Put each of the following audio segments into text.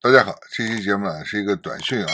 大家好，这期节目呢是一个短讯啊，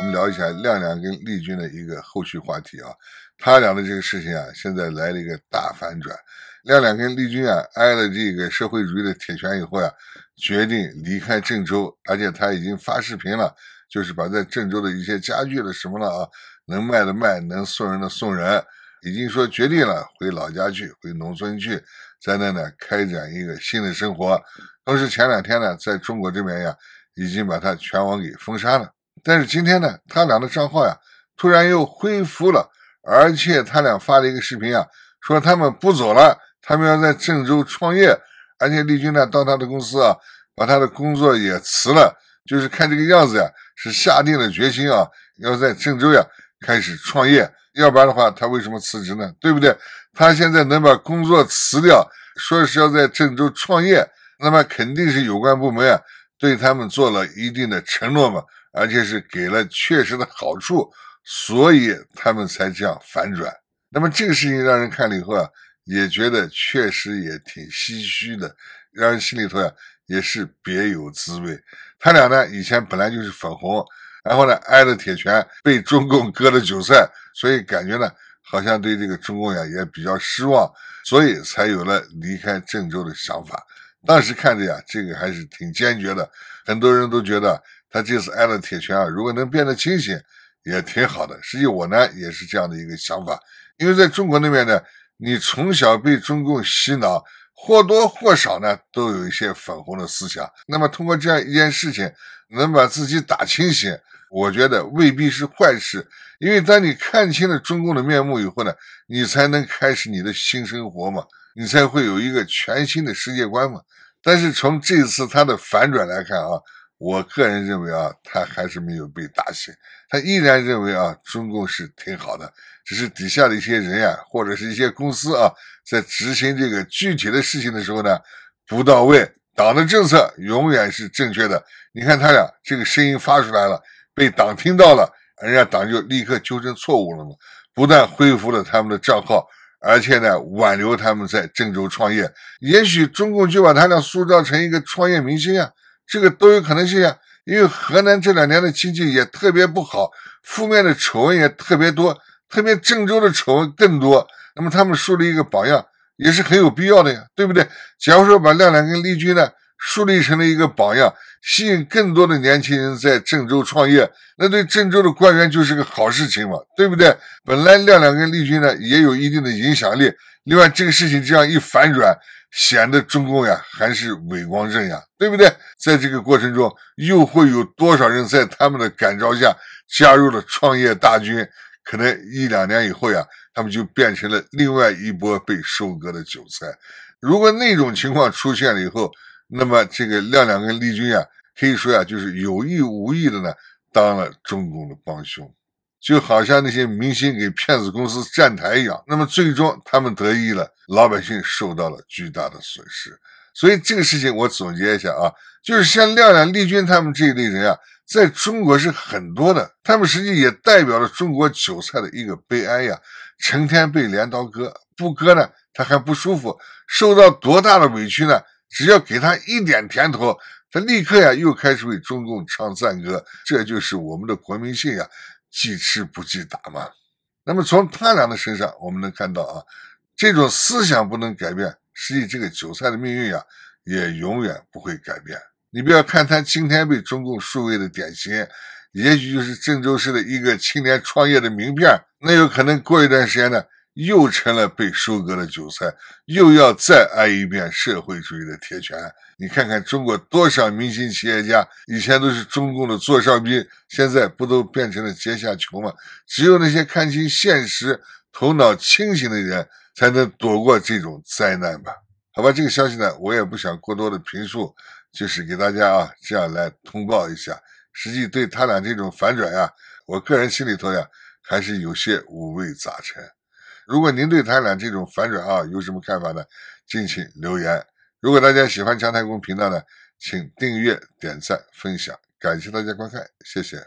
我们聊一下亮亮跟丽君的一个后续话题啊。他俩的这个事情啊，现在来了一个大反转。亮亮跟丽君啊挨了这个社会主义的铁拳以后呀，决定离开郑州，而且他已经发视频了，就是把在郑州的一些家具的什么了啊，能卖的卖，能送人的送人，已经说决定了回老家去，回农村去，在那呢开展一个新的生活。同时前两天呢，在中国这边呀。已经把他全网给封杀了，但是今天呢，他俩的账号呀，突然又恢复了，而且他俩发了一个视频啊，说他们不走了，他们要在郑州创业，而且丽君呢，到他的公司啊，把他的工作也辞了，就是看这个样子呀，是下定了决心啊，要在郑州呀开始创业，要不然的话，他为什么辞职呢？对不对？他现在能把工作辞掉，说是要在郑州创业，那么肯定是有关部门啊。对他们做了一定的承诺嘛，而且是给了确实的好处，所以他们才这样反转。那么这个事情让人看了以后啊，也觉得确实也挺唏嘘的，让人心里头呀也是别有滋味。他俩呢以前本来就是粉红，然后呢挨了铁拳，被中共割了韭菜，所以感觉呢好像对这个中共呀也比较失望，所以才有了离开郑州的想法。当时看着呀，这个还是挺坚决的。很多人都觉得他这次挨了铁拳啊，如果能变得清醒，也挺好的。实际我呢，也是这样的一个想法。因为在中国那边呢，你从小被中共洗脑，或多或少呢，都有一些粉红的思想。那么通过这样一件事情，能把自己打清醒，我觉得未必是坏事。因为当你看清了中共的面目以后呢，你才能开始你的新生活嘛。你才会有一个全新的世界观嘛？但是从这次他的反转来看啊，我个人认为啊，他还是没有被打醒，他依然认为啊，中共是挺好的，只是底下的一些人呀，或者是一些公司啊，在执行这个具体的事情的时候呢，不到位。党的政策永远是正确的。你看他俩这个声音发出来了，被党听到了，人家党就立刻纠正错误了嘛，不但恢复了他们的账号。而且呢，挽留他们在郑州创业，也许中共就把他俩塑造成一个创业明星啊，这个都有可能性啊。因为河南这两年的经济也特别不好，负面的丑闻也特别多，特别郑州的丑闻更多。那么他们树立一个榜样也是很有必要的呀，对不对？假如说把亮亮跟丽君呢？树立成了一个榜样，吸引更多的年轻人在郑州创业，那对郑州的官员就是个好事情嘛，对不对？本来亮亮跟丽君呢也有一定的影响力，另外这个事情这样一反转，显得中共呀还是伪光正呀，对不对？在这个过程中，又会有多少人在他们的感召下加入了创业大军？可能一两年以后呀，他们就变成了另外一波被收割的韭菜。如果那种情况出现了以后，那么这个亮亮跟丽君呀，可以说呀，就是有意无意的呢，当了中共的帮凶，就好像那些明星给骗子公司站台一样。那么最终他们得益了，老百姓受到了巨大的损失。所以这个事情我总结一下啊，就是像亮亮、丽君他们这一类人啊，在中国是很多的，他们实际也代表了中国韭菜的一个悲哀呀，成天被镰刀割，不割呢，他还不舒服，受到多大的委屈呢？只要给他一点甜头，他立刻呀又开始为中共唱赞歌。这就是我们的国民性呀，记吃不记打嘛。那么从他俩的身上，我们能看到啊，这种思想不能改变，实际这个韭菜的命运呀，也永远不会改变。你不要看他今天被中共树为的典型，也许就是郑州市的一个青年创业的名片。那有可能过一段时间呢。又成了被收割的韭菜，又要再挨一遍社会主义的铁拳。你看看中国多少明星企业家，以前都是中共的座上宾，现在不都变成了阶下囚吗？只有那些看清现实、头脑清醒的人，才能躲过这种灾难吧？好吧，这个消息呢，我也不想过多的评述，就是给大家啊这样来通报一下。实际对他俩这种反转呀，我个人心里头呀，还是有些五味杂陈。如果您对他俩这种反转啊有什么看法呢？敬请留言。如果大家喜欢姜太公频道呢，请订阅、点赞、分享。感谢大家观看，谢谢。